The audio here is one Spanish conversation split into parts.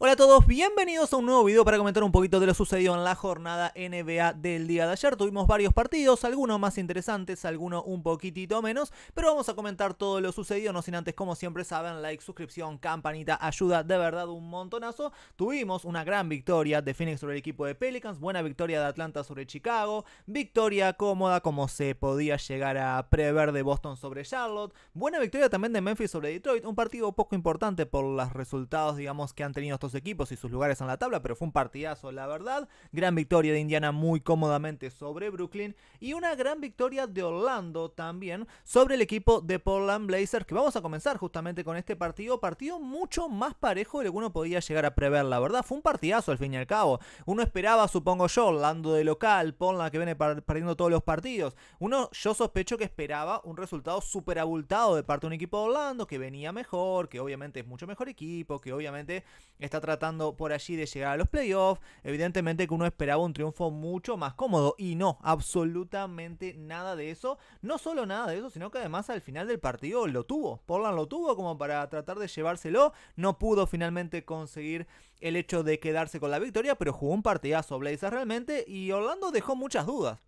Hola a todos, bienvenidos a un nuevo video para comentar un poquito de lo sucedido en la jornada NBA del día de ayer. Tuvimos varios partidos, algunos más interesantes, algunos un poquitito menos, pero vamos a comentar todo lo sucedido, no sin antes, como siempre saben, like, suscripción, campanita, ayuda de verdad un montonazo. Tuvimos una gran victoria de Phoenix sobre el equipo de Pelicans, buena victoria de Atlanta sobre Chicago, victoria cómoda como se podía llegar a prever de Boston sobre Charlotte, buena victoria también de Memphis sobre Detroit, un partido poco importante por los resultados, digamos, que han tenido equipos y sus lugares en la tabla, pero fue un partidazo, la verdad. Gran victoria de Indiana muy cómodamente sobre Brooklyn y una gran victoria de Orlando también sobre el equipo de Portland Blazers, que vamos a comenzar justamente con este partido. Partido mucho más parejo de lo que uno podía llegar a prever, la verdad. Fue un partidazo al fin y al cabo. Uno esperaba, supongo yo, Orlando de local, Portland que viene perdiendo todos los partidos. Uno, yo sospecho que esperaba un resultado súper abultado de parte de un equipo de Orlando que venía mejor, que obviamente es mucho mejor equipo, que obviamente está está tratando por allí de llegar a los playoffs. Evidentemente que uno esperaba un triunfo mucho más cómodo y no, absolutamente nada de eso. No solo nada de eso, sino que además al final del partido lo tuvo. Portland lo tuvo como para tratar de llevárselo. No pudo finalmente conseguir el hecho de quedarse con la victoria, pero jugó un partidazo Blazers realmente y Orlando dejó muchas dudas.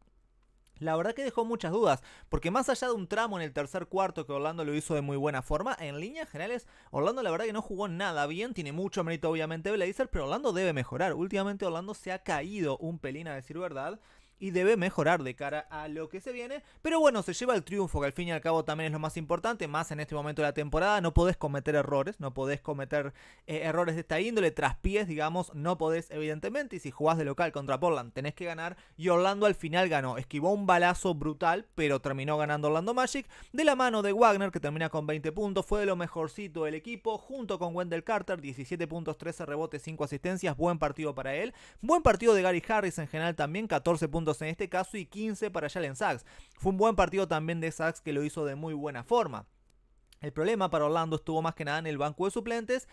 La verdad que dejó muchas dudas, porque más allá de un tramo en el tercer cuarto que Orlando lo hizo de muy buena forma, en líneas generales Orlando la verdad que no jugó nada bien, tiene mucho mérito obviamente Blazer, pero Orlando debe mejorar. Últimamente Orlando se ha caído un pelín a decir verdad, y debe mejorar de cara a lo que se viene. Pero bueno, se lleva el triunfo, que al fin y al cabo también es lo más importante, más en este momento de la temporada. No podés cometer errores, no podés cometer eh, errores de esta índole, pies digamos, no podés, evidentemente. Y si jugás de local contra Portland, tenés que ganar. Y Orlando al final ganó, esquivó un balazo brutal, pero terminó ganando Orlando Magic. De la mano de Wagner, que termina con 20 puntos, fue de lo mejorcito del equipo, junto con Wendell Carter, 17 puntos, 13 rebotes, 5 asistencias. Buen partido para él. Buen partido de Gary Harris en general también, 14 puntos en este caso y 15 para Jalen Sachs. Fue un buen partido también de Sachs que lo hizo de muy buena forma. El problema para Orlando estuvo más que nada en el banco de suplentes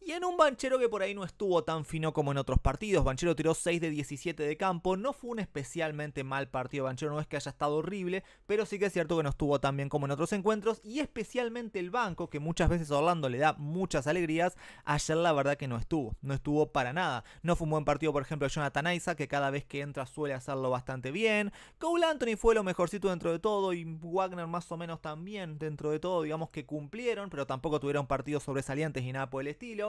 y en un Banchero que por ahí no estuvo tan fino como en otros partidos. Banchero tiró 6 de 17 de campo. No fue un especialmente mal partido Banchero. No es que haya estado horrible. Pero sí que es cierto que no estuvo tan bien como en otros encuentros. Y especialmente el banco, que muchas veces Orlando le da muchas alegrías. Ayer la verdad que no estuvo. No estuvo para nada. No fue un buen partido, por ejemplo, Jonathan Aiza, que cada vez que entra suele hacerlo bastante bien. Cole Anthony fue lo mejorcito dentro de todo. Y Wagner más o menos también dentro de todo. Digamos que cumplieron. Pero tampoco tuvieron partidos sobresalientes y nada por el estilo.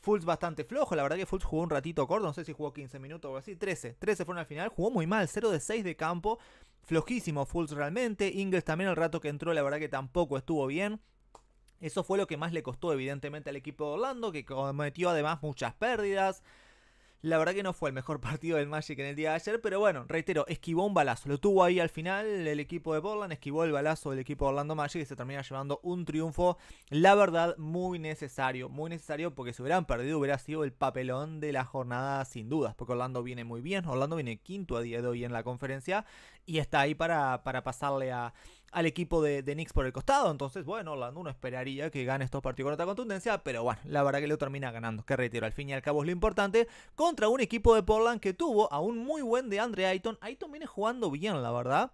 Fultz bastante flojo, la verdad que Fultz jugó un ratito corto, no sé si jugó 15 minutos o así, 13, 13 fueron al final, jugó muy mal, 0 de 6 de campo, flojísimo Fultz realmente, Ingles también el rato que entró la verdad que tampoco estuvo bien, eso fue lo que más le costó evidentemente al equipo de Orlando, que cometió además muchas pérdidas, la verdad que no fue el mejor partido del Magic en el día de ayer, pero bueno, reitero, esquivó un balazo. Lo tuvo ahí al final el equipo de Portland, esquivó el balazo del equipo de Orlando Magic y se termina llevando un triunfo, la verdad, muy necesario. Muy necesario porque si hubieran perdido hubiera sido el papelón de la jornada sin dudas, porque Orlando viene muy bien. Orlando viene quinto a día de hoy en la conferencia y está ahí para, para pasarle a al equipo de, de Knicks por el costado. Entonces, bueno, Orlando uno esperaría que gane estos partidos con otra contundencia, pero bueno, la verdad que lo termina ganando. Que reitero, al fin y al cabo es lo importante. Contra un equipo de Portland que tuvo a un muy buen de Andre Ayton. Ayton viene jugando bien, la verdad.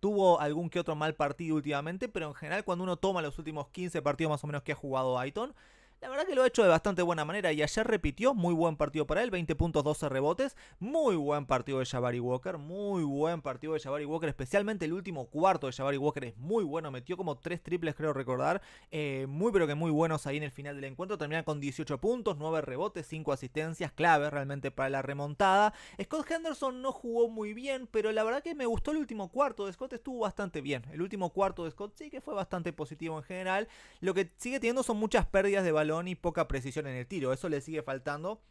Tuvo algún que otro mal partido últimamente, pero en general cuando uno toma los últimos 15 partidos más o menos que ha jugado Ayton, la verdad que lo ha hecho de bastante buena manera y ayer repitió, muy buen partido para él, 20 puntos, 12 rebotes, muy buen partido de Jabari Walker, muy buen partido de Jabari Walker, especialmente el último cuarto de Jabari Walker es muy bueno, metió como tres triples creo recordar, eh, muy pero que muy buenos ahí en el final del encuentro, termina con 18 puntos, 9 rebotes, 5 asistencias, clave realmente para la remontada. Scott Henderson no jugó muy bien, pero la verdad que me gustó el último cuarto de Scott, estuvo bastante bien, el último cuarto de Scott sí que fue bastante positivo en general, lo que sigue teniendo son muchas pérdidas de valor y poca precisión en el tiro. Eso le sigue faltando.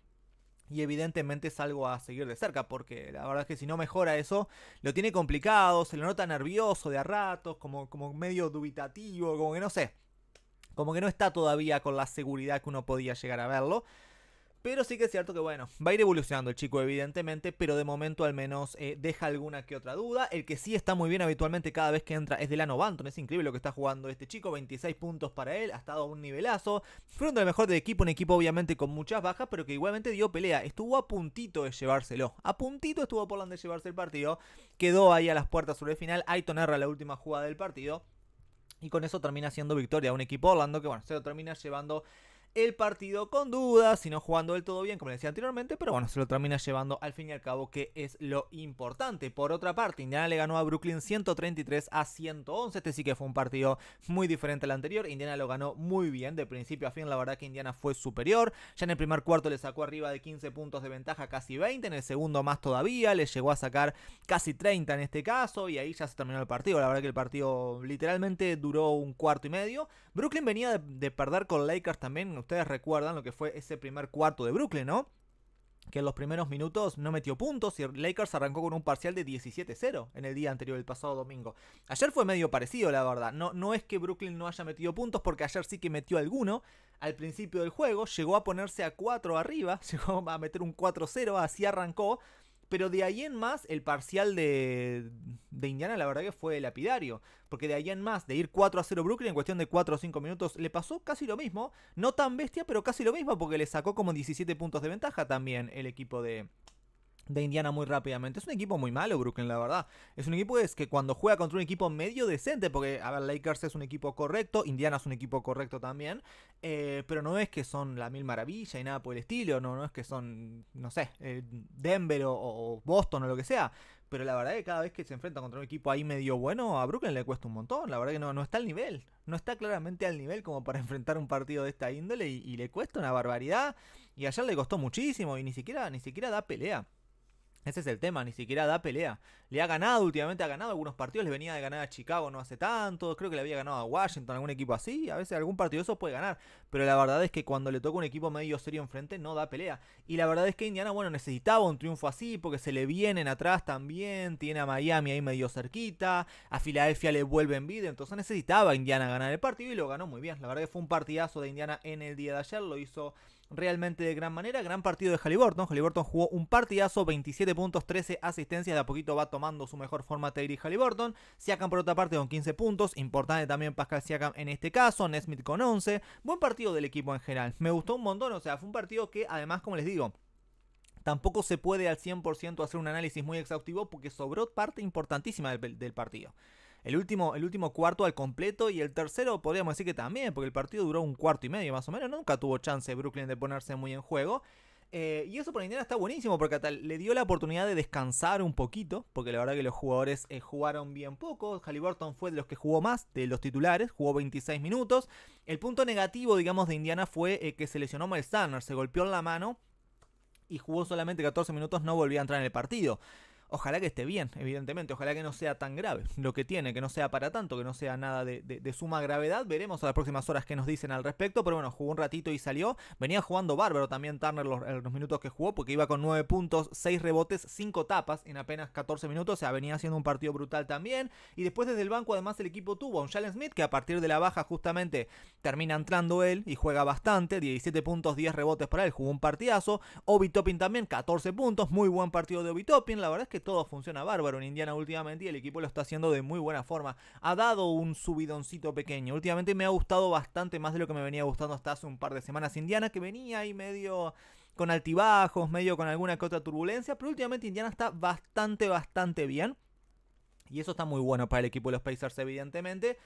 Y evidentemente es algo a seguir de cerca, porque la verdad es que si no mejora eso, lo tiene complicado, se lo nota nervioso de a ratos, como, como medio dubitativo, como que no sé. Como que no está todavía con la seguridad que uno podía llegar a verlo. Pero sí que es cierto que, bueno, va a ir evolucionando el chico, evidentemente, pero de momento al menos eh, deja alguna que otra duda. El que sí está muy bien habitualmente cada vez que entra es Delano Banton. Es increíble lo que está jugando este chico. 26 puntos para él, ha estado a un nivelazo. uno de los mejor de equipo, un equipo obviamente con muchas bajas, pero que igualmente dio pelea. Estuvo a puntito de llevárselo. A puntito estuvo por de llevarse el partido. Quedó ahí a las puertas sobre el final. Aiton la última jugada del partido. Y con eso termina siendo victoria. Un equipo Orlando que, bueno, se lo termina llevando el partido con dudas, sino jugando del todo bien, como les decía anteriormente, pero bueno, se lo termina llevando al fin y al cabo, que es lo importante. Por otra parte, Indiana le ganó a Brooklyn 133 a 111. Este sí que fue un partido muy diferente al anterior. Indiana lo ganó muy bien, de principio a fin, la verdad que Indiana fue superior. Ya en el primer cuarto le sacó arriba de 15 puntos de ventaja, casi 20. En el segundo más todavía, le llegó a sacar casi 30 en este caso, y ahí ya se terminó el partido. La verdad que el partido literalmente duró un cuarto y medio. Brooklyn venía de perder con Lakers también ustedes recuerdan lo que fue ese primer cuarto de Brooklyn, ¿no? que en los primeros minutos no metió puntos y Lakers arrancó con un parcial de 17-0 en el día anterior, el pasado domingo. Ayer fue medio parecido, la verdad. No, no es que Brooklyn no haya metido puntos, porque ayer sí que metió alguno al principio del juego. Llegó a ponerse a 4 arriba, llegó a meter un 4-0, así arrancó. Pero de ahí en más, el parcial de, Indiana, la verdad que fue lapidario. Porque de ahí en más, de ir 4 a 0 Brooklyn en cuestión de 4 o 5 minutos, le pasó casi lo mismo. No tan bestia, pero casi lo mismo, porque le sacó como 17 puntos de ventaja también el equipo de, de Indiana muy rápidamente. Es un equipo muy malo, Brooklyn, la verdad. Es un equipo que, es que cuando juega contra un equipo medio decente, porque, a ver, Lakers es un equipo correcto, Indiana es un equipo correcto también, eh, pero no es que son la mil maravilla y nada por el estilo, no, no es que son, no sé, eh, Denver o, Boston o lo que sea. Pero la verdad es que cada vez que se enfrenta contra un equipo ahí medio bueno, a Brooklyn le cuesta un montón. La verdad que no, no está al nivel. No está claramente al nivel como para enfrentar un partido de esta índole y, y le cuesta una barbaridad. Y ayer le costó muchísimo y ni siquiera, ni siquiera da pelea. Ese es el tema, ni siquiera da pelea. Le ha ganado últimamente, ha ganado algunos partidos, le venía de ganar a Chicago no hace tanto, creo que le había ganado a Washington, algún equipo así, a veces algún partido eso puede ganar, pero la verdad es que cuando le toca un equipo medio serio enfrente no da pelea. Y la verdad es que Indiana, bueno, necesitaba un triunfo así, porque se le vienen atrás también, tiene a Miami ahí medio cerquita, a Filadelfia le vuelve en vida, entonces necesitaba Indiana ganar el partido y lo ganó muy bien. La verdad que fue un partidazo de Indiana en el día de ayer, lo hizo realmente de gran manera. Gran partido de Halliburton. Halliburton jugó un partidazo, 27 puntos, 13 asistencias. De a poquito va tomando su mejor forma Terry Halliburton. Siakam por otra parte con 15 puntos. Importante también Pascal Siakam en este caso. Nesmith con 11. Buen partido del equipo en general. Me gustó un montón. O sea, fue un partido que además, como les digo, Tampoco se puede al 100% hacer un análisis muy exhaustivo porque sobró parte importantísima del, del, partido el último, el último cuarto al completo y el tercero podríamos decir que también, porque el partido duró un cuarto y medio más o menos, nunca tuvo chance Brooklyn de ponerse muy en juego. Eh, y eso por Indiana está buenísimo porque le dio la oportunidad de descansar un poquito, porque la verdad que los jugadores eh, jugaron bien poco. Halliburton fue de los que jugó más, de los titulares, jugó 26 minutos. El punto negativo, digamos, de Indiana fue eh, que se lesionó Miles se golpeó en la mano y jugó solamente 14 minutos, no volvió a entrar en el partido. Ojalá que esté bien, evidentemente, ojalá que no sea tan grave lo que tiene, que no sea para tanto, que no sea nada de, suma gravedad. Veremos a las próximas horas qué nos dicen al respecto, pero bueno, jugó un ratito y salió. Venía jugando bárbaro también Turner los, los minutos que jugó, porque iba con 9 puntos, 6 rebotes, 5 tapas en apenas 14 minutos, o sea, venía haciendo un partido brutal también. Y después desde el banco además el equipo tuvo a un Jalen Smith que a partir de la baja justamente termina entrando él y juega bastante, 17 puntos, 10 rebotes para él, jugó un partidazo. Obi Topping también, 14 puntos, muy buen partido de Obi Topping, la verdad es que todo funciona bárbaro en Indiana últimamente y el equipo lo está haciendo de muy buena forma. Ha dado un subidoncito pequeño. Últimamente me ha gustado bastante más de lo que me venía gustando hasta hace un par de semanas. Indiana que venía ahí medio con altibajos, medio con alguna que otra turbulencia, pero últimamente Indiana está bastante, bastante bien. Y eso está muy bueno para el equipo de los Pacers, evidentemente.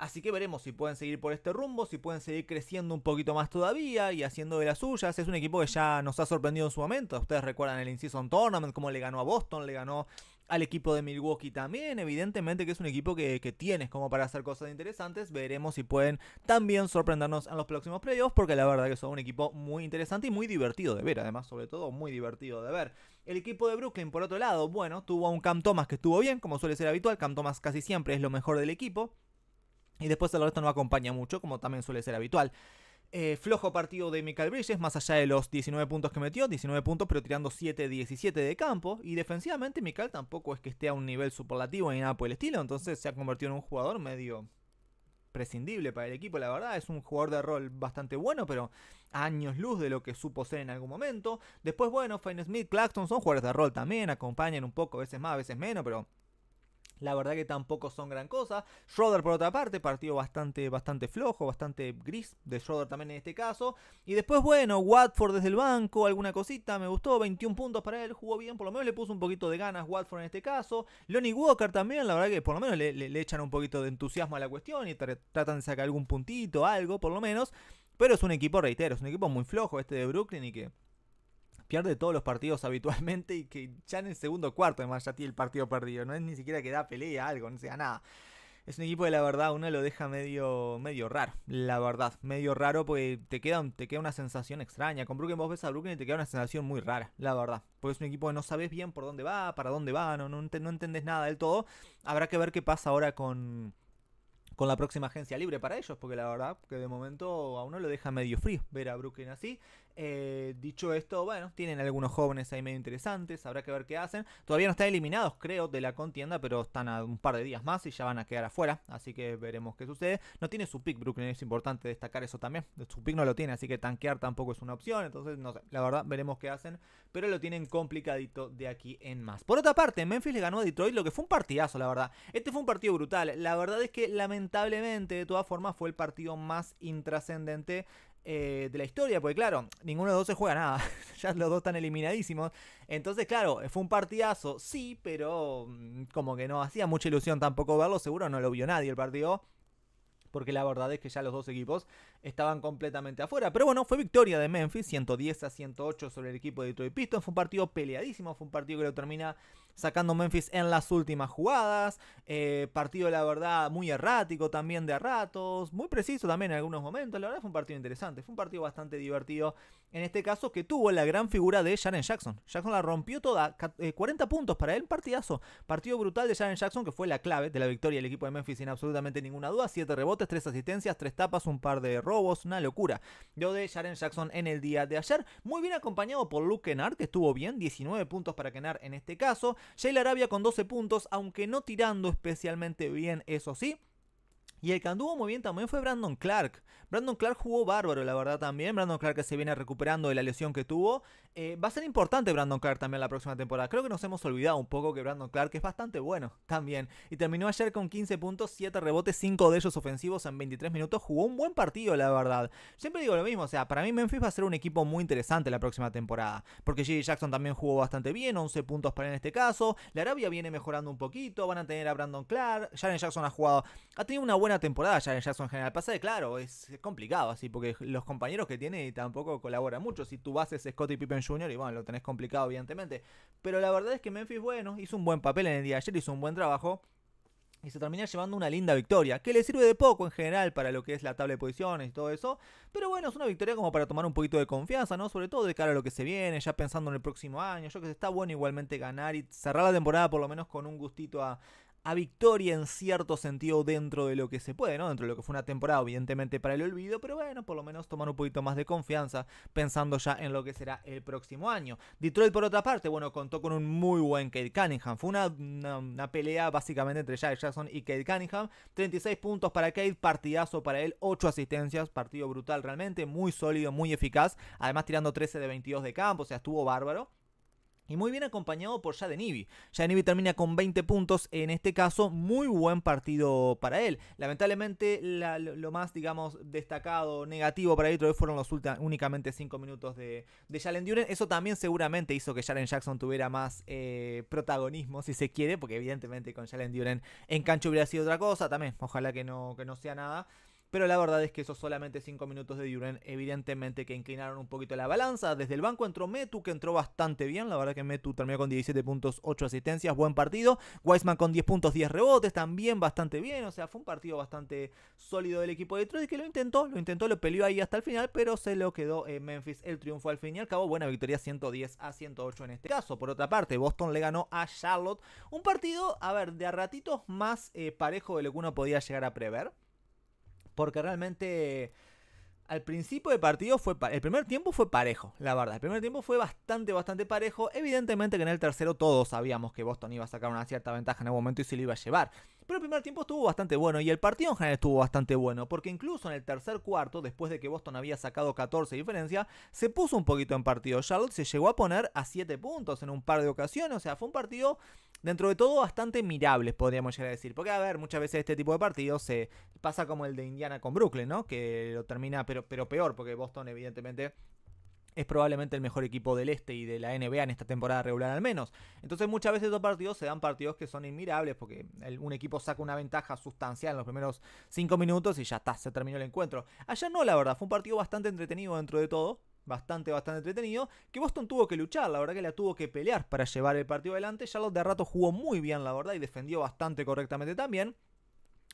Así que veremos si pueden seguir por este rumbo, si pueden seguir creciendo un poquito más todavía y haciendo de las suyas. Es un equipo que ya nos ha sorprendido en su momento. Ustedes recuerdan el in Tournament, cómo le ganó a Boston, le ganó al equipo de Milwaukee también. Evidentemente que es un equipo que, tienes como para hacer cosas interesantes. Veremos si pueden también sorprendernos en los próximos playoffs, porque la verdad que son un equipo muy interesante y muy divertido de ver, además, sobre todo, muy divertido de ver. El equipo de Brooklyn, por otro lado, bueno, tuvo a un Cam Thomas que estuvo bien, como suele ser habitual. Cam Thomas casi siempre es lo mejor del equipo. Y después el resto no acompaña mucho, como también suele ser habitual. Eh, flojo partido de Michael Bridges, más allá de los 19 puntos que metió, 19 puntos, pero tirando 7-17 de campo. Y defensivamente, Michael tampoco es que esté a un nivel superlativo ni nada por el estilo, entonces se ha convertido en un jugador medio prescindible para el equipo, la verdad. Es un jugador de rol bastante bueno, pero años luz de lo que supo ser en algún momento. Después, bueno, Fine Smith, Claxton son jugadores de rol también, acompañan un poco, a veces más, a veces menos, pero la verdad que tampoco son gran cosa. Schroeder por otra parte, partido bastante, bastante flojo, bastante gris de Schroeder también en este caso. Y después, bueno, Watford desde el banco, alguna cosita, me gustó, 21 puntos para él, jugó bien, por lo menos le puso un poquito de ganas Watford en este caso. Lonnie Walker también, la verdad que por lo menos le, echan un poquito de entusiasmo a la cuestión y tratan de sacar algún puntito, algo, por lo menos. Pero es un equipo, reitero, es un equipo muy flojo este de Brooklyn y que pierde todos los partidos habitualmente y que ya en el segundo cuarto además ya tiene el partido perdido. No es ni siquiera que da pelea, algo, no sea nada. Es un equipo que la verdad uno lo deja medio, medio raro, la verdad, medio raro porque te queda, te queda una sensación extraña. Con Brooklyn vos ves a Brooklyn y te queda una sensación muy rara, la verdad. Porque es un equipo que no sabes bien por dónde va, para dónde va, no, no, entendés nada del todo. Habrá que ver qué pasa ahora con, con la próxima agencia libre para ellos, porque la verdad que de momento a uno lo deja medio frío ver a Brooklyn así. Eh, dicho esto, bueno, tienen algunos jóvenes ahí medio interesantes, habrá que ver qué hacen. Todavía no están eliminados, creo, de la contienda, pero están a un par de días más y ya van a quedar afuera, así que veremos qué sucede. No tiene su pick, Brooklyn, es importante destacar eso también. Su pick no lo tiene, así que tanquear tampoco es una opción, entonces no sé, la verdad, veremos qué hacen, pero lo tienen complicadito de aquí en más. Por otra parte, Memphis le ganó a Detroit, lo que fue un partidazo, la verdad. Este fue un partido brutal, la verdad es que lamentablemente, de todas formas, fue el partido más intrascendente eh, de la historia, porque claro, ninguno de los dos se juega nada, ya los dos están eliminadísimos. Entonces, claro, eh, fue un partidazo, sí, pero mm, como que no hacía mucha ilusión tampoco verlo, seguro no lo vio nadie el partido. Porque la verdad es que ya los dos equipos estaban completamente afuera. Pero bueno, fue victoria de Memphis, 110 a 108 sobre el equipo de Detroit Pistons. Fue un partido peleadísimo, fue un partido que lo termina sacando Memphis en las últimas jugadas. Eh, partido, la verdad, muy errático también de ratos. Muy preciso también en algunos momentos. La verdad fue un partido interesante. Fue un partido bastante divertido. En este caso, que tuvo la gran figura de Jaren Jackson. Jackson la rompió toda. 40 eh, puntos para él. Partidazo. Partido brutal de Jaren Jackson, que fue la clave de la victoria del equipo de Memphis sin absolutamente ninguna duda. 7 rebotes, 3 asistencias, 3 tapas, un par de robos. Una locura. Yo de Jaren Jackson en el día de ayer. Muy bien acompañado por Luke Kennard, que estuvo bien. 19 puntos para Kennard en este caso la Arabia con 12 puntos, aunque no tirando especialmente bien, eso sí. Y el que anduvo muy bien también fue Brandon Clark. Brandon Clark jugó bárbaro, la verdad, también. Brandon Clark que se viene recuperando de la lesión que tuvo. Eh, va a ser importante Brandon Clark también la próxima temporada. Creo que nos hemos olvidado un poco que Brandon Clark es bastante bueno también. Y terminó ayer con 15 puntos, 7 rebotes, 5 de ellos ofensivos en 23 minutos. Jugó un buen partido, la verdad. Siempre digo lo mismo, o sea, para mí Memphis va a ser un equipo muy interesante la próxima temporada. Porque Jerry Jackson también jugó bastante bien, 11 puntos para en este caso. La Arabia viene mejorando un poquito, van a tener a Brandon Clark. Jaren Jackson ha jugado, ha tenido una buena temporada ya Jackson en general. Pasa de claro, es, complicado así, porque los compañeros que tiene tampoco colaboran mucho. Si tú vas es Scottie Pippen Jr., y bueno, lo tenés complicado, evidentemente. Pero la verdad es que Memphis, bueno, hizo un buen papel en el día de ayer, hizo un buen trabajo y se termina llevando una linda victoria, que le sirve de poco en general para lo que es la tabla de posiciones y todo eso, pero bueno, es una victoria como para tomar un poquito de confianza, ¿no? Sobre todo de cara a lo que se viene, ya pensando en el próximo año, yo creo que está bueno igualmente ganar y cerrar la temporada por lo menos con un gustito a, a victoria en cierto sentido dentro de lo que se puede, ¿no? Dentro de lo que fue una temporada, evidentemente, para el olvido, pero bueno, por lo menos tomar un poquito más de confianza pensando ya en lo que será el próximo año. Detroit, por otra parte, bueno, contó con un muy buen Kate Cunningham. Fue una, pelea básicamente entre Jack Jackson y Kate Cunningham. 36 puntos para Kate, partidazo para él, 8 asistencias, partido brutal realmente, muy sólido, muy eficaz. Además, tirando 13 de 22 de campo, o sea, estuvo bárbaro. Y muy bien acompañado por Yaden Ibi termina con 20 puntos. En este caso, muy buen partido para él. Lamentablemente, lo más, digamos, destacado, negativo para él fueron los únicamente 5 minutos de, de Jalen Duren. Eso también seguramente hizo que Jalen Jackson tuviera más eh, protagonismo, si se quiere, porque evidentemente con Jalen Duren en cancho hubiera sido otra cosa. También, ojalá que no, que no sea nada. Pero la verdad es que esos solamente 5 minutos de Durant, evidentemente que inclinaron un poquito la balanza. Desde el banco entró Metu, que entró bastante bien. La verdad que Metu terminó con 17 puntos, 8 asistencias, buen partido. Wiseman con 10 puntos, 10 rebotes, también bastante bien. O sea, fue un partido bastante sólido del equipo de Detroit que lo intentó, lo intentó, lo peleó ahí hasta el final, pero se lo quedó eh, Memphis el triunfo al fin y al cabo. Buena victoria 110 a 108 en este caso. Por otra parte, Boston le ganó a Charlotte. Un partido, a ver, de a ratitos más eh, parejo de lo que uno podía llegar a prever. Porque realmente al principio del partido fue el primer tiempo fue parejo, la verdad. El primer tiempo fue bastante bastante parejo. Evidentemente que en el tercero todos sabíamos que Boston iba a sacar una cierta ventaja en el momento y se lo iba a llevar. Pero el primer tiempo estuvo bastante bueno y el partido en general estuvo bastante bueno, porque incluso en el tercer cuarto, después de que Boston había sacado 14 de diferencia, se puso un poquito en partido. Charlotte se llegó a poner a 7 puntos en un par de ocasiones, o sea, fue un partido dentro de todo bastante mirables, podríamos llegar a decir. Porque, a ver, muchas veces este tipo de partidos se pasa como el de Indiana con Brooklyn, ¿no? Que lo termina, pero, pero peor, porque Boston, evidentemente, es probablemente el mejor equipo del este y de la NBA en esta temporada regular al menos. Entonces muchas veces estos partidos se dan partidos que son inmirables porque un equipo saca una ventaja sustancial en los primeros cinco minutos y ya está, se terminó el encuentro. Allá no, la verdad, fue un partido bastante entretenido dentro de todo bastante, bastante entretenido, que Boston tuvo que luchar, la verdad que la tuvo que pelear para llevar el partido adelante. los de rato jugó muy bien, la verdad, y defendió bastante correctamente también.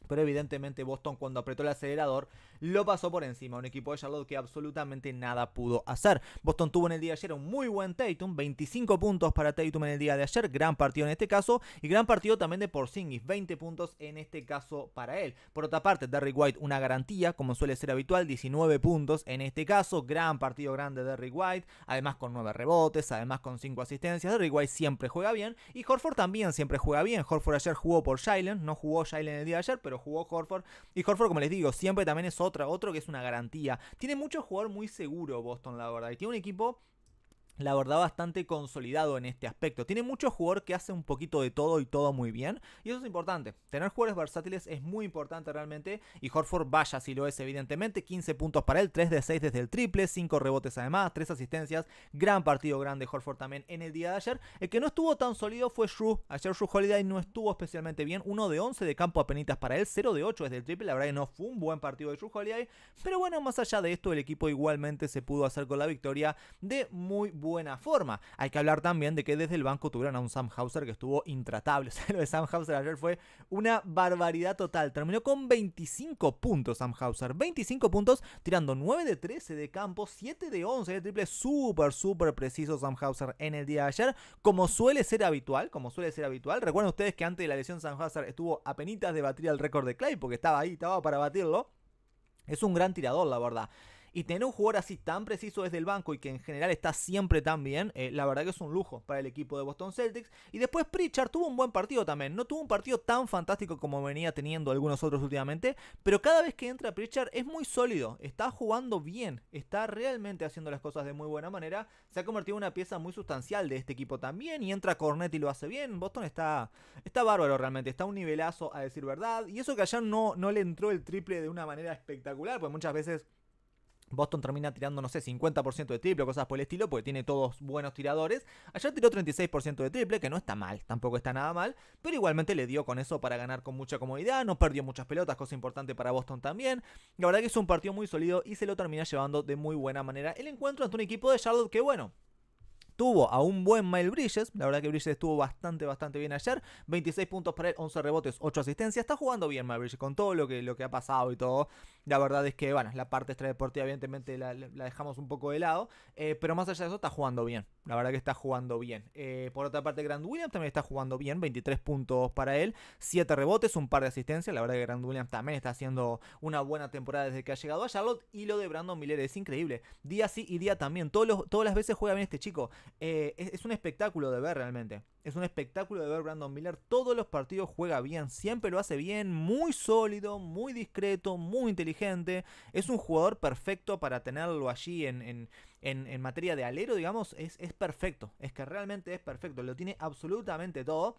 Pero evidentemente Boston cuando apretó el acelerador lo pasó por encima. Un equipo de Charlotte que absolutamente nada pudo hacer. Boston tuvo en el día de ayer un muy buen Tatum. 25 puntos para Tatum en el día de ayer. Gran partido en este caso. Y gran partido también de Porzingis. 20 puntos en este caso para él. Por otra parte, Derrick White una garantía como suele ser habitual. 19 puntos en este caso. Gran partido grande de Derrick White. Además con 9 rebotes. Además con 5 asistencias. Derrick White siempre juega bien. Y Horford también siempre juega bien. Horford ayer jugó por Shilen. No jugó Shilen el día de ayer. Pero jugó Horford. Y Horford, como les digo, siempre también es otra, otro que es una garantía. Tiene mucho jugador muy seguro Boston, la verdad. Y tiene un equipo la verdad bastante consolidado en este aspecto. Tiene mucho jugador que hace un poquito de todo y todo muy bien. Y eso es importante. Tener jugadores versátiles es muy importante realmente. Y Horford vaya si lo es evidentemente. 15 puntos para él, 3 de 6 desde el triple, 5 rebotes además, 3 asistencias. Gran partido grande Horford también en el día de ayer. El que no estuvo tan sólido fue Shrew. Ayer Shrew Holiday no estuvo especialmente bien. 1 de 11 de campo a penitas para él, 0 de 8 desde el triple. La verdad que no fue un buen partido de Shrew Holiday. Pero bueno, más allá de esto, el equipo igualmente se pudo hacer con la victoria de muy buena forma. Hay que hablar también de que desde el banco tuvieron a un Sam Hauser que estuvo intratable. O sea, lo de Sam Hauser ayer fue una barbaridad total. Terminó con 25 puntos Sam Hauser. 25 puntos tirando 9 de 13 de campo, 7 de 11 de triple. Súper, súper preciso Sam Hauser en el día de ayer. Como suele ser habitual, como suele ser habitual. Recuerden ustedes que antes de la lesión Sam Hauser estuvo a penitas de batir el récord de Clay porque estaba ahí, estaba para batirlo. Es un gran tirador, la verdad. Y tener un jugador así tan preciso desde el banco y que en general está siempre tan bien, eh, la verdad que es un lujo para el equipo de Boston Celtics. Y después Pritchard tuvo un buen partido también. No tuvo un partido tan fantástico como venía teniendo algunos otros últimamente, pero cada vez que entra Pritchard es muy sólido, está jugando bien, está realmente haciendo las cosas de muy buena manera. Se ha convertido en una pieza muy sustancial de este equipo también. Y entra Cornet y lo hace bien. Boston está, está bárbaro realmente, está un nivelazo a decir verdad. Y eso que allá no, no le entró el triple de una manera espectacular, pues muchas veces Boston termina tirando, no sé, 50% de triple, cosas por el estilo, porque tiene todos buenos tiradores. Ayer tiró 36% de triple, que no está mal, tampoco está nada mal, pero igualmente le dio con eso para ganar con mucha comodidad, no perdió muchas pelotas, cosa importante para Boston también. La verdad que es un partido muy sólido y se lo termina llevando de muy buena manera el encuentro ante un equipo de Charlotte que, bueno, Tuvo a un buen Miles Bridges. La verdad que Bridges estuvo bastante, bastante bien ayer. 26 puntos para él, 11 rebotes, 8 asistencias. Está jugando bien Miles Bridges con todo lo que, lo que ha pasado y todo. La verdad es que, bueno, la parte extradeportiva evidentemente la, dejamos un poco de lado. Eh, pero más allá de eso, está jugando bien. La verdad que está jugando bien. Eh, por otra parte, Grand Williams también está jugando bien. 23 puntos para él. 7 rebotes, un par de asistencias. La verdad que Grand Williams también está haciendo una buena temporada desde que ha llegado a Charlotte. Y lo de Brandon Miller es increíble. Día sí y día también. Todos todas las veces juega bien este chico. Eh, es, un espectáculo de ver realmente. Es un espectáculo de ver Brandon Miller. Todos los partidos juega bien. Siempre lo hace bien. Muy sólido, muy discreto, muy inteligente. Es un jugador perfecto para tenerlo allí en en, materia de alero, digamos, es, es perfecto. Es que realmente es perfecto. Lo tiene absolutamente todo.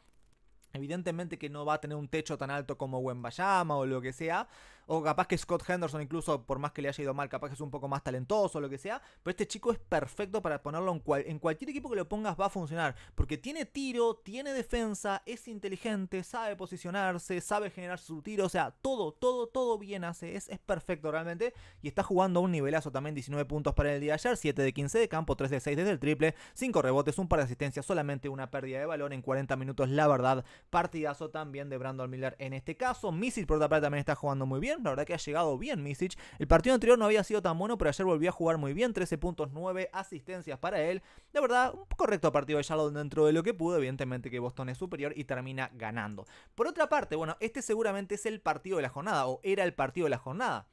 Evidentemente que no va a tener un techo tan alto como Wembayama o lo que sea, o capaz que Scott Henderson, incluso por más que le haya ido mal, capaz que es un poco más talentoso o lo que sea. Pero este chico es perfecto para ponerlo en, en cualquier equipo que lo pongas va a funcionar. Porque tiene tiro, tiene defensa, es inteligente, sabe posicionarse, sabe generar su tiro. O sea, todo, todo, todo bien hace. Es, es perfecto realmente. Y está jugando un nivelazo también. 19 puntos para el día de ayer, 7 de 15 de campo, 3 de 6 desde el triple, 5 rebotes, un par de asistencias, solamente una pérdida de balón en 40 minutos. La verdad, partidazo también de Brandon Miller en este caso. Missy parte también está jugando muy bien la verdad que ha llegado bien Misic. El partido anterior no había sido tan bueno, pero ayer volvió a jugar muy bien, 13 puntos, 9 asistencias para él. de verdad, un correcto partido de Charlotte dentro de lo que pudo, evidentemente que Boston es superior y termina ganando. Por otra parte, bueno, este seguramente es el partido de la jornada, o era el partido de la jornada.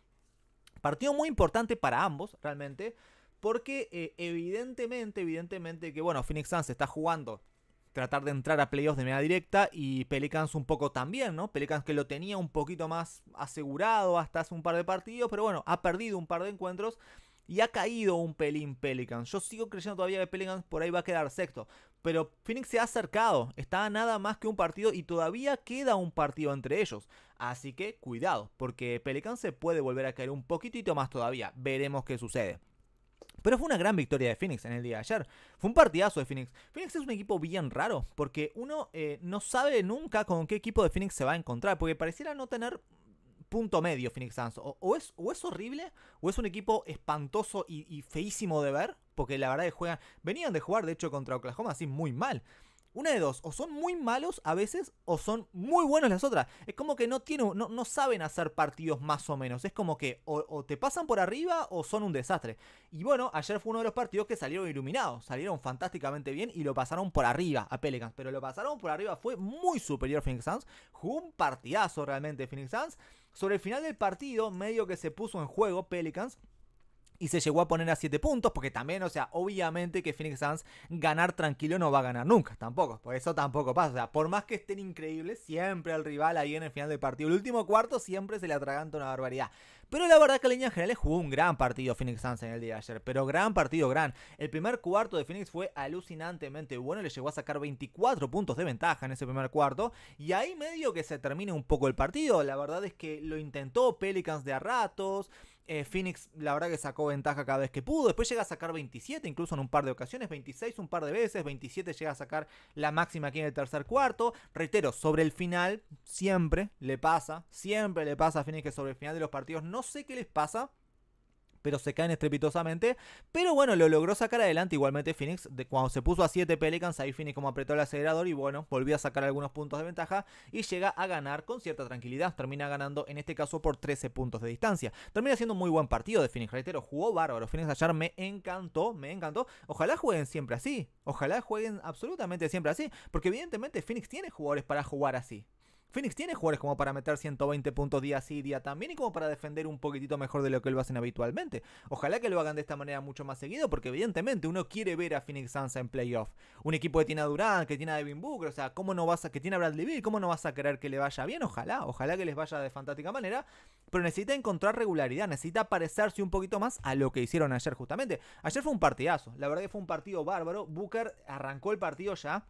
Partido muy importante para ambos, realmente, porque eh, evidentemente, evidentemente que, bueno, Phoenix Suns está jugando tratar de entrar a playoffs de manera directa y Pelicans un poco también, ¿no? Pelicans que lo tenía un poquito más asegurado hasta hace un par de partidos, pero bueno, ha perdido un par de encuentros y ha caído un pelín Pelicans. Yo sigo creyendo todavía que Pelicans por ahí va a quedar sexto, pero Phoenix se ha acercado, está nada más que un partido y todavía queda un partido entre ellos. Así que cuidado, porque Pelicans se puede volver a caer un poquitito más todavía. Veremos qué sucede. Pero fue una gran victoria de Phoenix en el día de ayer. Fue un partidazo de Phoenix. Phoenix es un equipo bien raro porque uno eh, no sabe nunca con qué equipo de Phoenix se va a encontrar porque pareciera no tener punto medio Phoenix Suns. O, es, o es horrible o es un equipo espantoso y, feísimo de ver porque la verdad que juegan, venían de jugar de hecho contra Oklahoma así muy mal una de dos, o son muy malos a veces o son muy buenos las otras. Es como que no, tienen, no, no saben hacer partidos más o menos. Es como que o, te pasan por arriba o son un desastre. Y bueno, ayer fue uno de los partidos que salieron iluminados, salieron fantásticamente bien y lo pasaron por arriba a Pelicans. Pero lo pasaron por arriba, fue muy superior Phoenix Suns. Jugó un partidazo realmente Phoenix Suns. Sobre el final del partido, medio que se puso en juego Pelicans y se llegó a poner a 7 puntos, porque también, o sea, obviamente que Phoenix Suns ganar tranquilo no va a ganar nunca, tampoco, por eso tampoco pasa, o sea, por más que estén increíbles, siempre al rival ahí en el final del partido, el último cuarto siempre se le atraganta una barbaridad, pero la verdad que en línea general jugó un gran partido Phoenix Suns en el día de ayer, pero gran partido, gran, el primer cuarto de Phoenix fue alucinantemente bueno, le llegó a sacar 24 puntos de ventaja en ese primer cuarto, y ahí medio que se termina un poco el partido, la verdad es que lo intentó Pelicans de a ratos, eh, Phoenix, la verdad que sacó ventaja cada vez que pudo. Después llega a sacar 27, incluso en un par de ocasiones, 26 un par de veces, 27 llega a sacar la máxima aquí en el tercer cuarto. Reitero, sobre el final, siempre le pasa, siempre le pasa a Phoenix que sobre el final de los partidos, no sé qué les pasa pero se caen estrepitosamente. Pero bueno, lo logró sacar adelante igualmente Phoenix. De cuando se puso a 7 Pelicans, ahí Phoenix como apretó el acelerador y bueno, volvió a sacar algunos puntos de ventaja y llega a ganar con cierta tranquilidad. Termina ganando en este caso por 13 puntos de distancia. Termina siendo un muy buen partido de Phoenix, reitero, jugó bárbaro. Phoenix ayer me encantó, me encantó. Ojalá jueguen siempre así. Ojalá jueguen absolutamente siempre así, porque evidentemente Phoenix tiene jugadores para jugar así. Phoenix tiene jugadores como para meter 120 puntos día sí, día también y como para defender un poquitito mejor de lo que lo hacen habitualmente. Ojalá que lo hagan de esta manera mucho más seguido porque evidentemente uno quiere ver a Phoenix Sansa en playoff. Un equipo que tiene a que tiene a Devin Booker, o sea, ¿cómo no vas a, que tiene a Bradley Bill... cómo no vas a querer que le vaya bien? Ojalá, ojalá que les vaya de fantástica manera, pero necesita encontrar regularidad, necesita parecerse un poquito más a lo que hicieron ayer justamente. Ayer fue un partidazo, la verdad que fue un partido bárbaro, Booker arrancó el partido ya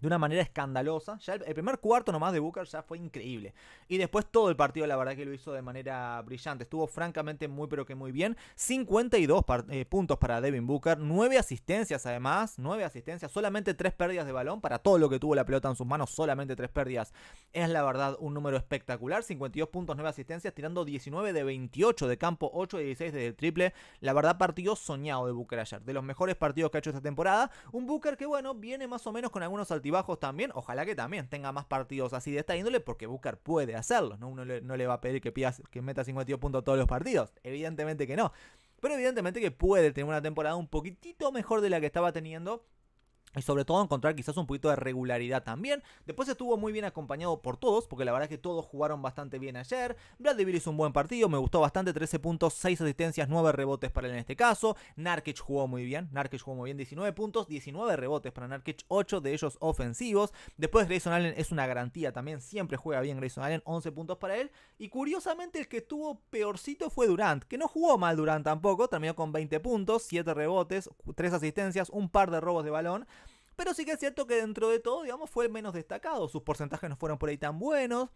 de una manera escandalosa. Ya el, primer cuarto nomás de Booker ya fue increíble. Y después todo el partido, la verdad que lo hizo de manera brillante. Estuvo francamente muy pero que muy bien. 52 eh, puntos para Devin Booker. 9 asistencias además. 9 asistencias. Solamente 3 pérdidas de balón. Para todo lo que tuvo la pelota en sus manos, solamente 3 pérdidas. Es la verdad un número espectacular. 52 puntos, 9 asistencias. Tirando 19 de 28 de campo. 8 de 16 de triple. La verdad partido soñado de Booker ayer. De los mejores partidos que ha hecho esta temporada. Un Booker que bueno, viene más o menos con algunos saltos bajos también, ojalá que también tenga más partidos así de esta índole, porque buscar puede hacerlo, ¿no? Uno no le va a pedir que, pidas, que meta 52 puntos todos los partidos, evidentemente que no. Pero evidentemente que puede tener una temporada un poquitito mejor de la que estaba teniendo y sobre todo encontrar quizás un poquito de regularidad también. Después estuvo muy bien acompañado por todos, porque la verdad es que todos jugaron bastante bien ayer. DeVille hizo un buen partido, me gustó bastante, 13 puntos, 6 asistencias, 9 rebotes para él en este caso. Narkic jugó muy bien, Narkic jugó muy bien, 19 puntos, 19 rebotes para Narkic, 8 de ellos ofensivos. Después Grayson Allen es una garantía también, siempre juega bien Grayson Allen, 11 puntos para él. Y curiosamente el que estuvo peorcito fue Durant, que no jugó mal Durant tampoco, terminó con 20 puntos, 7 rebotes, 3 asistencias, un par de robos de balón. Pero sí que es cierto que dentro de todo, digamos, fue el menos destacado. Sus porcentajes no fueron por ahí tan buenos.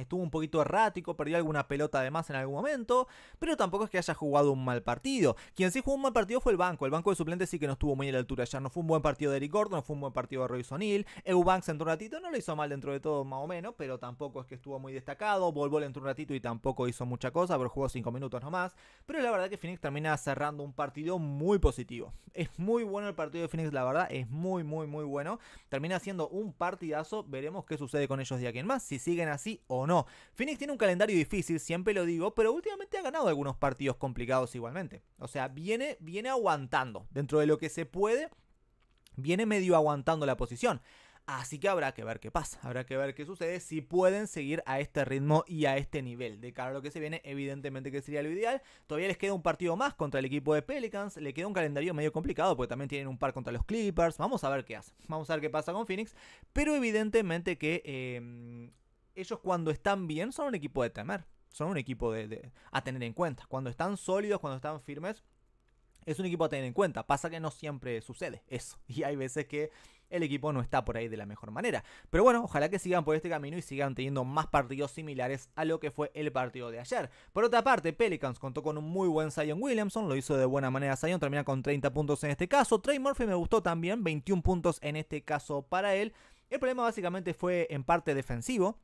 Estuvo un poquito errático, perdió alguna pelota además en algún momento, pero tampoco es que haya jugado un mal partido. Quien sí jugó un mal partido fue el banco. El banco de suplentes sí que no estuvo muy a la altura ya. No fue un buen partido de Eric Gordon, no fue un buen partido de Roy O'Neill. Eubanks entró un ratito, no lo hizo mal dentro de todo, más o menos, pero tampoco es que estuvo muy destacado. Volvol entró un ratito y tampoco hizo mucha cosa, pero jugó 5 minutos nomás. Pero la verdad que Phoenix termina cerrando un partido muy positivo. Es muy bueno el partido de Phoenix, la verdad, es muy, muy, muy bueno. Termina haciendo un partidazo. Veremos qué sucede con ellos de aquí en más, si siguen así o no no. Phoenix tiene un calendario difícil, siempre lo digo, pero últimamente ha ganado algunos partidos complicados igualmente. O sea, viene, viene aguantando. Dentro de lo que se puede, viene medio aguantando la posición. Así que habrá que ver qué pasa, habrá que ver qué sucede si pueden seguir a este ritmo y a este nivel. De cara a lo que se viene, evidentemente que sería lo ideal. Todavía les queda un partido más contra el equipo de Pelicans, le queda un calendario medio complicado porque también tienen un par contra los Clippers. Vamos a ver qué hace, vamos a ver qué pasa con Phoenix, pero evidentemente que eh, ellos cuando están bien son un equipo de temer, son un equipo a tener en cuenta. Cuando están sólidos, cuando están firmes, es un equipo a tener en cuenta. Pasa que no siempre sucede eso. Y hay veces que el equipo no está por ahí de la mejor manera. Pero bueno, ojalá que sigan por este camino y sigan teniendo más partidos similares a lo que fue el partido de ayer. Por otra parte, Pelicans contó con un muy buen Zion Williamson, lo hizo de buena manera Zion, termina con 30 puntos en este caso. Trey Murphy me gustó también, 21 puntos en este caso para él. El problema básicamente fue en parte defensivo,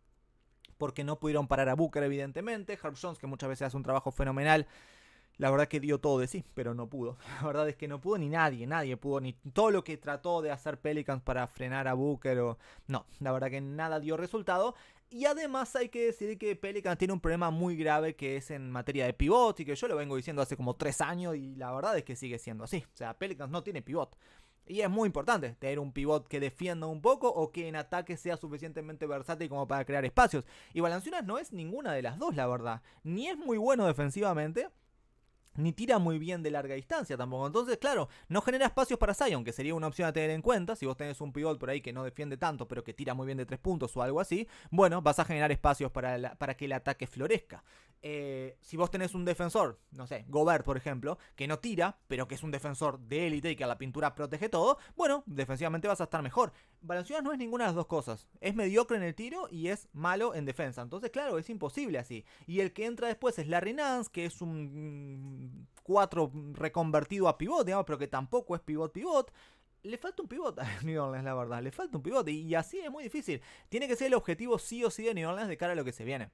porque no pudieron parar a Booker, evidentemente. Harp Jones, que muchas veces hace un trabajo fenomenal. La verdad que dio todo de sí, pero no pudo. La verdad es que no pudo ni nadie, nadie pudo, ni todo lo que trató de hacer Pelicans para frenar a Booker o... No, la verdad que nada dio resultado. Y además hay que decir que Pelicans tiene un problema muy grave que es en materia de pivot y que yo lo vengo diciendo hace como tres años y la verdad es que sigue siendo así. O sea, Pelicans no tiene pivot. Y es muy importante tener un pivot que defienda un poco o que en ataque sea suficientemente versátil como para crear espacios. Y Balanciunas no es ninguna de las dos, la verdad. Ni es muy bueno defensivamente ni tira muy bien de larga distancia tampoco. Entonces, claro, no genera espacios para Zion, que sería una opción a tener en cuenta. Si vos tenés un pivot por ahí que no defiende tanto, pero que tira muy bien de tres puntos o algo así, bueno, vas a generar espacios para, para que el ataque florezca. Eh, si vos tenés un defensor, no sé, Gobert, por ejemplo, que no tira, pero que es un defensor de élite y que a la pintura protege todo, bueno, defensivamente vas a estar mejor. Balanciunas no es ninguna de las dos cosas. Es mediocre en el tiro y es malo en defensa. Entonces, claro, es imposible así. Y el que entra después es Larry Nance, que es un 4 reconvertido a pivot, digamos, pero que tampoco es pivot-pivot le falta un pivote a New Orleans, la verdad. Le falta un pivote. Y así es muy difícil. Tiene que ser el objetivo sí o sí de New Orleans de cara a lo que se viene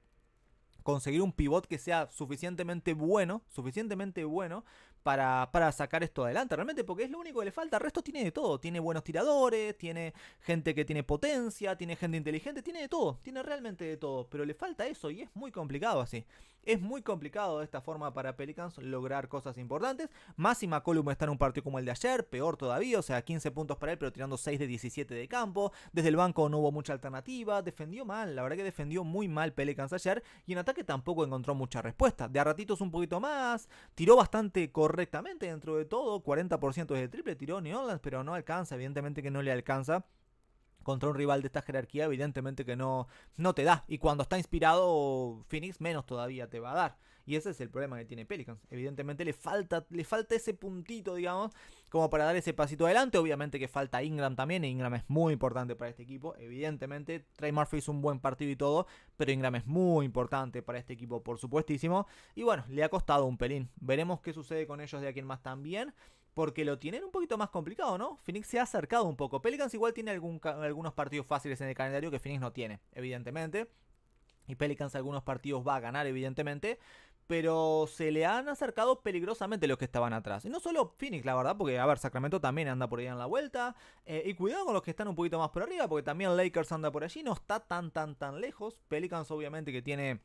conseguir un pivot que sea suficientemente bueno, suficientemente bueno para, sacar esto adelante, realmente, porque es lo único que le falta. El resto tiene de todo. Tiene buenos tiradores, tiene gente que tiene potencia, tiene gente inteligente, tiene de todo, tiene realmente de todo. Pero le falta eso y es muy complicado así. Es muy complicado de esta forma para Pelicans lograr cosas importantes. Máxima columna está en un partido como el de ayer, peor todavía, o sea, 15 puntos para él, pero tirando 6 de 17 de campo. Desde el banco no hubo mucha alternativa, defendió mal, la verdad que defendió muy mal Pelicans ayer y en ataque tampoco encontró mucha respuesta. De a ratitos un poquito más, tiró bastante correcto correctamente dentro de todo. 40% de triple tirón New Orleans, pero no alcanza. Evidentemente que no le alcanza. Contra un rival de esta jerarquía, evidentemente que no, no te da. Y cuando está inspirado, Phoenix menos todavía te va a dar. Y ese es el problema que tiene Pelicans. Evidentemente le falta, le falta ese puntito, digamos, como para dar ese pasito adelante. Obviamente que falta Ingram también. E Ingram es muy importante para este equipo. Evidentemente, Trey Murphy hizo un buen partido y todo. Pero Ingram es muy importante para este equipo, por supuestísimo. Y bueno, le ha costado un pelín. Veremos qué sucede con ellos de aquí en más también porque lo tienen un poquito más complicado, ¿no? Phoenix se ha acercado un poco. Pelicans igual tiene algunos partidos fáciles en el calendario que Phoenix no tiene, evidentemente. Y Pelicans algunos partidos va a ganar, evidentemente pero se le han acercado peligrosamente los que estaban atrás. Y no solo Phoenix, la verdad, porque, a ver, Sacramento también anda por ahí en la vuelta. Eh, y cuidado con los que están un poquito más por arriba, porque también Lakers anda por allí, no está tan, tan, tan lejos. Pelicans obviamente que tiene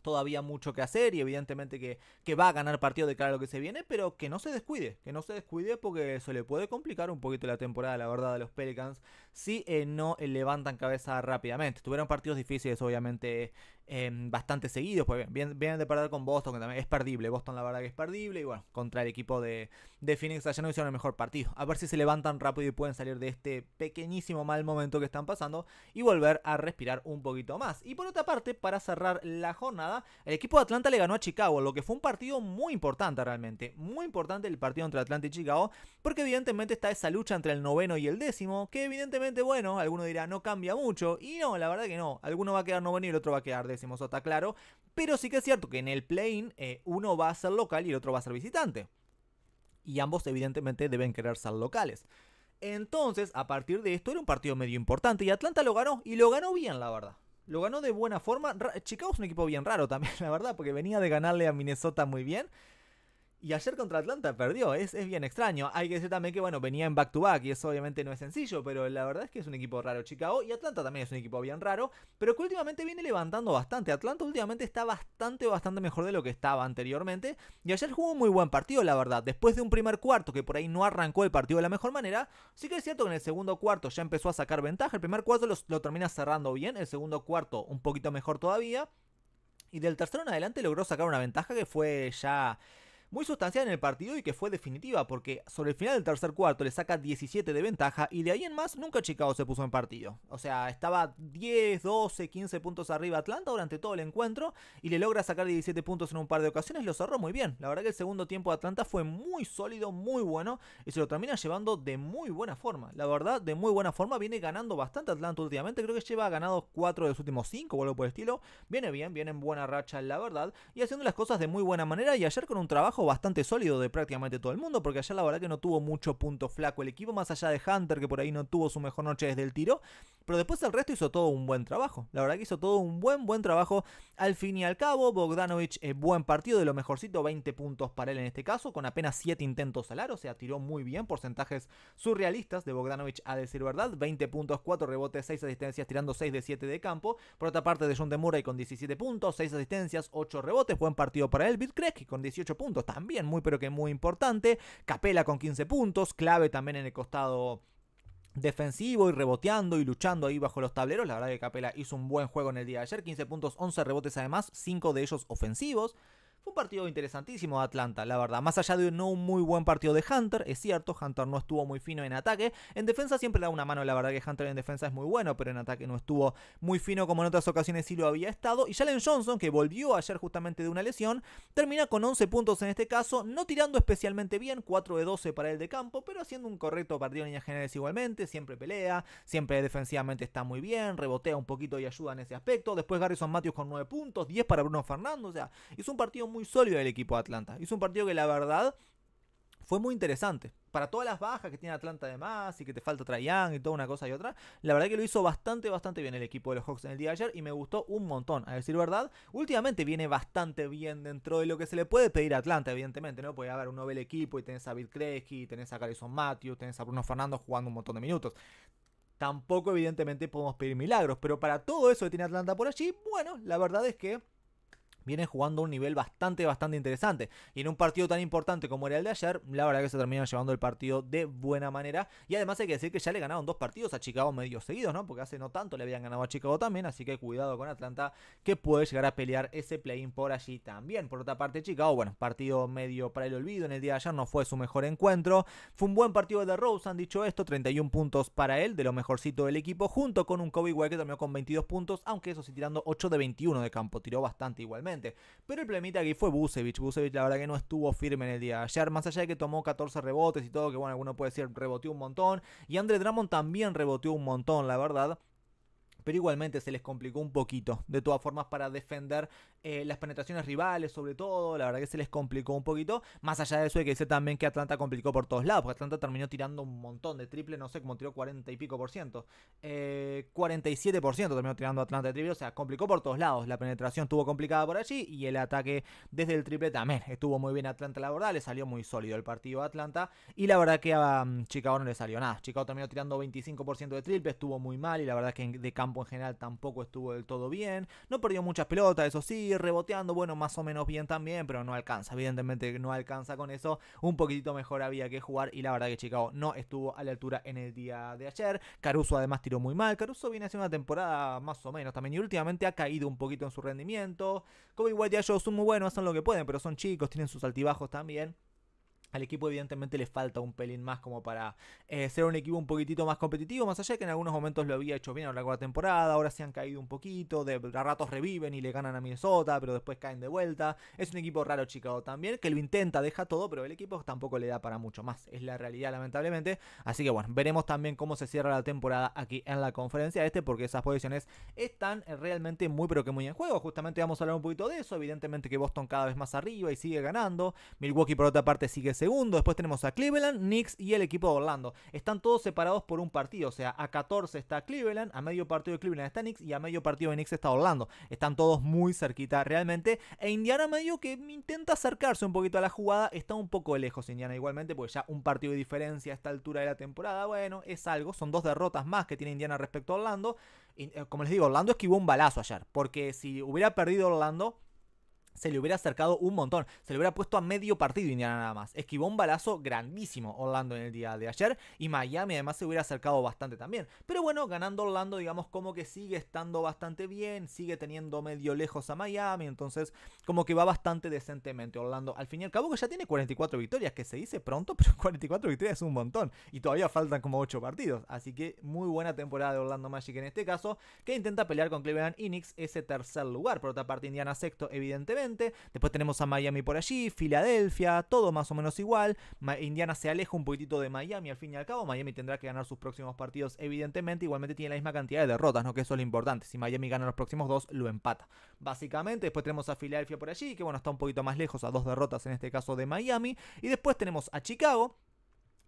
todavía mucho que hacer y evidentemente que, va a ganar partido de cara a lo que se viene, pero que no se descuide, que no se descuide porque se le puede complicar un poquito la temporada, la verdad, a los Pelicans si eh, no levantan cabeza rápidamente. Tuvieron partidos difíciles, obviamente, Em, bastante seguidos, pues bien, vienen, de perder con Boston, que también es perdible. Boston la verdad que es perdible. Y bueno, contra el equipo de, Phoenix allá no hicieron el mejor partido. A ver si se levantan rápido y pueden salir de este pequeñísimo mal momento que están pasando y volver a respirar un poquito más. Y por otra parte, para cerrar la jornada, el equipo de Atlanta le ganó a Chicago, lo que fue un partido muy importante realmente. Muy importante el partido entre Atlanta y Chicago, porque evidentemente está esa lucha entre el noveno y el décimo, que evidentemente, bueno, alguno dirá no cambia mucho. Y no, la verdad que no. Alguno va a quedar noveno y el otro va a quedar decimos está Claro. Pero sí que es cierto que en el plane eh, uno va a ser local y el otro va a ser visitante. Y ambos evidentemente deben querer ser locales. Entonces, a partir de esto era un partido medio importante y Atlanta lo ganó y lo ganó bien, la verdad. Lo ganó de buena forma. Chicago es un equipo bien raro también, la verdad, porque venía de ganarle a Minnesota muy bien. Y ayer contra Atlanta perdió, es, bien extraño. Hay que decir también que, bueno, venía en back-to-back y eso obviamente no es sencillo, pero la verdad es que es un equipo raro Chicago y Atlanta también es un equipo bien raro, pero que últimamente viene levantando bastante. Atlanta últimamente está bastante, bastante mejor de lo que estaba anteriormente y ayer jugó un muy buen partido, la verdad. Después de un primer cuarto que por ahí no arrancó el partido de la mejor manera, sí que es cierto que en el segundo cuarto ya empezó a sacar ventaja. El primer cuarto lo, lo termina cerrando bien, el segundo cuarto un poquito mejor todavía. Y del tercero en adelante logró sacar una ventaja que fue ya muy sustancial en el partido y que fue definitiva porque sobre el final del tercer cuarto le saca 17 de ventaja y de ahí en más nunca Chicago se puso en partido. O sea, estaba 10, 12, 15 puntos arriba Atlanta durante todo el encuentro y le logra sacar 17 puntos en un par de ocasiones, lo cerró muy bien. La verdad que el segundo tiempo de Atlanta fue muy sólido, muy bueno y se lo termina llevando de muy buena forma. La verdad, de muy buena forma viene ganando bastante Atlanta últimamente, creo que lleva ganado 4 de los últimos 5 o algo por el estilo. Viene bien, viene en buena racha la verdad y haciendo las cosas de muy buena manera y ayer con un trabajo bastante sólido de prácticamente todo el mundo, porque allá la verdad que no tuvo mucho punto flaco el equipo, más allá de Hunter, que por ahí no tuvo su mejor noche desde el tiro, pero después el resto hizo todo un buen trabajo. La verdad que hizo todo un buen, buen trabajo al fin y al cabo. Bogdanovich, eh, buen partido, de lo mejorcito, 20 puntos para él en este caso, con apenas 7 intentos al aro, o sea, tiró muy bien, porcentajes surrealistas de Bogdanovich, a decir verdad, 20 puntos, 4 rebotes, 6 asistencias, tirando 6 de 7 de campo. Por otra parte, de John de Murray con 17 puntos, 6 asistencias, 8 rebotes, buen partido para él. Bill con 18 puntos, también muy pero que muy importante. Capela con 15 puntos, clave también en el costado defensivo y reboteando y luchando ahí bajo los tableros. La verdad que Capela hizo un buen juego en el día de ayer, 15 puntos, 11 rebotes además, 5 de ellos ofensivos. Fue un partido interesantísimo de Atlanta, la verdad. Más allá de no un muy buen partido de Hunter, es cierto, Hunter no estuvo muy fino en ataque. En defensa siempre da una mano, la verdad que Hunter en defensa es muy bueno, pero en ataque no estuvo muy fino como en otras ocasiones sí lo había estado. Y Jalen Johnson, que volvió ayer justamente de una lesión, termina con 11 puntos en este caso, no tirando especialmente bien, 4 de 12 para él de campo, pero haciendo un correcto partido en líneas generales igualmente, siempre pelea, siempre defensivamente está muy bien, rebotea un poquito y ayuda en ese aspecto. Después Garrison Matthews con 9 puntos, 10 para Bruno Fernando, o sea, hizo un partido muy muy sólido el equipo de Atlanta. Hizo un partido que la verdad fue muy interesante. Para todas las bajas que tiene Atlanta además y que te falta Traian y toda una cosa y otra, la verdad que lo hizo bastante, bastante bien el equipo de los Hawks en el día de ayer y me gustó un montón. A decir verdad, últimamente viene bastante bien dentro de lo que se le puede pedir a Atlanta, evidentemente, ¿no? puede haber un Nobel equipo y tenés a Bill y tenés a Carlson Matthews, tenés a Bruno Fernando jugando un montón de minutos. Tampoco, evidentemente, podemos pedir milagros, pero para todo eso que tiene Atlanta por allí, bueno, la verdad es que viene jugando un nivel bastante, bastante interesante. Y en un partido tan importante como era el de ayer, la verdad que se terminó llevando el partido de buena manera. Y además hay que decir que ya le ganaron dos partidos a Chicago medio seguidos, ¿no? Porque hace no tanto le habían ganado a Chicago también, así que cuidado con Atlanta, que puede llegar a pelear ese play-in por allí también. Por otra parte, Chicago, bueno, partido medio para el olvido, en el día de ayer no fue su mejor encuentro. Fue un buen partido de Rose, han dicho esto, 31 puntos para él, de lo mejorcito del equipo, junto con un Kobe White que terminó con 22 puntos, aunque eso sí tirando 8 de 21 de campo, tiró bastante igualmente. Pero el problemita aquí fue Busevich. Busevich, la verdad, que no estuvo firme en el día de ayer. Más allá de que tomó 14 rebotes y todo, que bueno, alguno puede decir reboteó un montón. Y Andre Drummond también reboteó un montón, la verdad pero igualmente se les complicó un poquito, de todas formas, para defender eh, las penetraciones rivales, sobre todo, la verdad que se les complicó un poquito. Más allá de eso, hay que decir también que Atlanta complicó por todos lados, porque Atlanta terminó tirando un montón de triple, no sé, cómo tiró 40 y pico por ciento. 47% eh, terminó tirando Atlanta de triple, o sea, complicó por todos lados. La penetración estuvo complicada por allí y el ataque desde el triple también estuvo muy bien Atlanta, la verdad, le salió muy sólido el partido a Atlanta. Y la verdad que a mm, Chicago no le salió nada. Chicago terminó tirando 25% de triple, estuvo muy mal y la verdad que de campo en general tampoco estuvo del todo bien. No perdió muchas pelotas, eso sí reboteando, bueno, más o menos bien también, pero no alcanza, evidentemente no alcanza con eso, un poquitito mejor había que jugar y la verdad que Chicago no estuvo a la altura en el día de ayer, Caruso además tiró muy mal, Caruso viene haciendo una temporada más o menos también y últimamente ha caído un poquito en su rendimiento, Kobe White y Ayo son muy buenos, hacen lo que pueden, pero son chicos, tienen sus altibajos también. Al equipo evidentemente le falta un pelín más como para eh, ser un equipo un poquitito más competitivo, más allá de que en algunos momentos lo había hecho bien a la cuarta temporada, ahora se han caído un poquito, de, ratos reviven y le ganan a Minnesota, pero después caen de vuelta. Es un equipo raro Chicago también, que lo intenta, deja todo, pero el equipo tampoco le da para mucho más. Es la realidad lamentablemente. Así que bueno, veremos también cómo se cierra la temporada aquí en la conferencia este, porque esas posiciones están eh, realmente muy pero que muy en juego. Justamente vamos a hablar un poquito de eso, evidentemente que Boston cada vez más arriba y sigue ganando. Milwaukee por otra parte sigue segundo. Después tenemos a Cleveland, Knicks y el equipo de Orlando. Están todos separados por un partido. O sea, a 14 está Cleveland, a medio partido de Cleveland está Knicks y a medio partido de Knicks está Orlando. Están todos muy cerquita realmente. E Indiana medio que intenta acercarse un poquito a la jugada. Está un poco lejos Indiana igualmente, porque ya un partido de diferencia a esta altura de la temporada, bueno, es algo. Son dos derrotas más que tiene Indiana respecto a Orlando. Eh, como les digo, Orlando esquivó un balazo ayer. Porque si hubiera perdido Orlando se le hubiera acercado un montón. Se le hubiera puesto a medio partido Indiana nada más. Esquivó un balazo grandísimo Orlando en el día de ayer. Y Miami además se hubiera acercado bastante también. Pero bueno, ganando Orlando, digamos, como que sigue estando bastante bien. Sigue teniendo medio lejos a Miami. Entonces, como que va bastante decentemente Orlando. Al fin y al cabo, que ya tiene 44 victorias, que se dice pronto, pero 44 victorias es un montón. Y todavía faltan como 8 partidos. Así que muy buena temporada de Orlando Magic en este caso. Que intenta pelear con Cleveland Inix ese tercer lugar. Por otra parte, Indiana sexto, evidentemente. Después tenemos a Miami por allí, Filadelfia, todo más o menos igual. Indiana se aleja un poquitito de Miami al fin y al cabo. Miami tendrá que ganar sus próximos partidos, evidentemente. Igualmente tiene la misma cantidad de derrotas, ¿no? Que eso es lo importante. Si Miami gana los próximos dos, lo empata. Básicamente, después tenemos a Filadelfia por allí, que bueno, está un poquito más lejos, a dos derrotas en este caso de Miami. Y después tenemos a Chicago,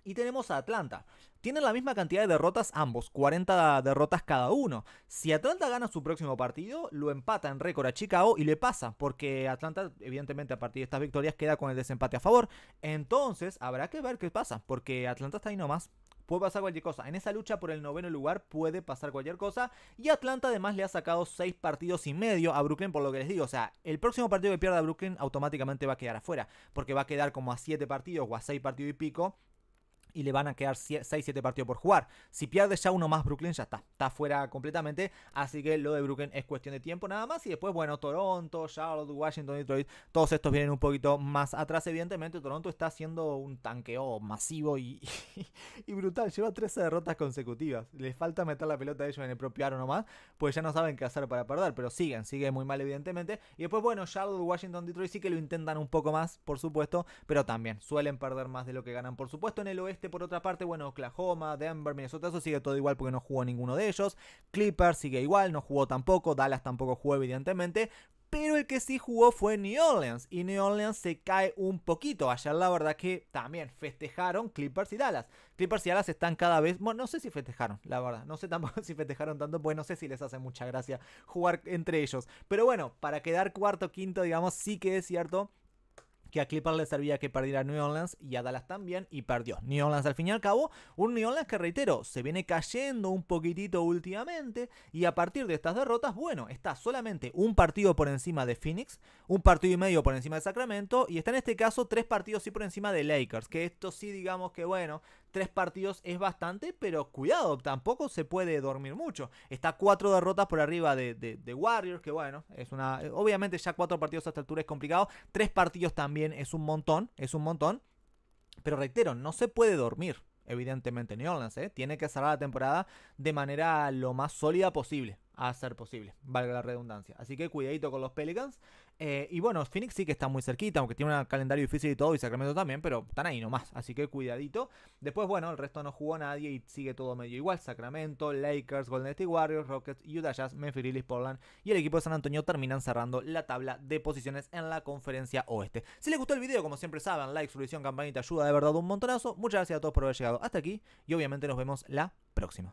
y tenemos a Atlanta. Tienen la misma cantidad de derrotas ambos, 40 derrotas cada uno. Si Atlanta gana su próximo partido, lo empata en récord a Chicago y le pasa, porque Atlanta evidentemente a partir de estas victorias queda con el desempate a favor. Entonces habrá que ver qué pasa, porque Atlanta está ahí nomás puede pasar cualquier cosa. En esa lucha por el noveno lugar puede pasar cualquier cosa. Y Atlanta además le ha sacado 6 partidos y medio a Brooklyn, por lo que les digo. O sea, el próximo partido que pierda Brooklyn automáticamente va a quedar afuera. Porque va a quedar como a 7 partidos o a 6 partidos y pico y le van a quedar 6-7 partidos por jugar. Si pierde ya uno más Brooklyn, ya está, está fuera completamente. Así que lo de Brooklyn es cuestión de tiempo nada más. Y después, bueno, Toronto, Charlotte, Washington, Detroit, todos estos vienen un poquito más atrás. Evidentemente, Toronto está haciendo un tanqueo masivo y, brutal. Lleva 13 derrotas consecutivas. Les falta meter la pelota a ellos en el propio aro nomás, pues ya no saben qué hacer para perder. Pero siguen, siguen muy mal, evidentemente. Y después, bueno, Charlotte, Washington, Detroit sí que lo intentan un poco más, por supuesto, pero también suelen perder más de lo que ganan, por supuesto, en el oeste este, por otra parte, bueno, Oklahoma, Denver, Minnesota, eso sigue todo igual porque no jugó ninguno de ellos. Clippers sigue igual, no jugó tampoco. Dallas tampoco jugó, evidentemente pero el que sí jugó fue New Orleans y New Orleans se cae un poquito. Ayer la verdad que también festejaron Clippers y Dallas. Clippers y Dallas están cada vez, bueno, no sé si festejaron, la verdad, no sé tampoco si festejaron tanto, pues no sé si les hace mucha gracia jugar entre ellos. Pero bueno, para quedar cuarto, quinto, digamos, sí que es cierto que a Clipper le servía que perdiera New Orleans y a Dallas también y perdió New Orleans al fin y al cabo. Un New Orleans que reitero, se viene cayendo un poquitito últimamente y a partir de estas derrotas, bueno, está solamente un partido por encima de Phoenix, un partido y medio por encima de Sacramento y está en este caso tres partidos sí por encima de Lakers, que esto sí digamos que bueno, tres partidos es bastante, pero cuidado, tampoco se puede dormir mucho. Está cuatro derrotas por arriba de, de, Warriors, que bueno, es una. Obviamente, ya cuatro partidos a esta altura es complicado. Tres partidos también es un montón, es un montón. Pero reitero, no se puede dormir, evidentemente, New Orleans, ¿eh? Tiene que cerrar la temporada de manera lo más sólida posible a ser posible, valga la redundancia. Así que cuidadito con los Pelicans. Eh, y bueno, Phoenix sí que está muy cerquita, aunque tiene un calendario difícil y todo, y Sacramento también, pero están ahí nomás, así que cuidadito. Después, bueno, el resto no jugó nadie y sigue todo medio igual. Sacramento, Lakers, Golden State Warriors, Rockets, Utah Jazz, Memphis Portland y el equipo de San Antonio terminan cerrando la tabla de posiciones en la conferencia oeste. Si les gustó el video, como siempre saben, like, suscripción, campanita, ayuda de verdad un montonazo. Muchas gracias a todos por haber llegado hasta aquí y obviamente nos vemos la próxima.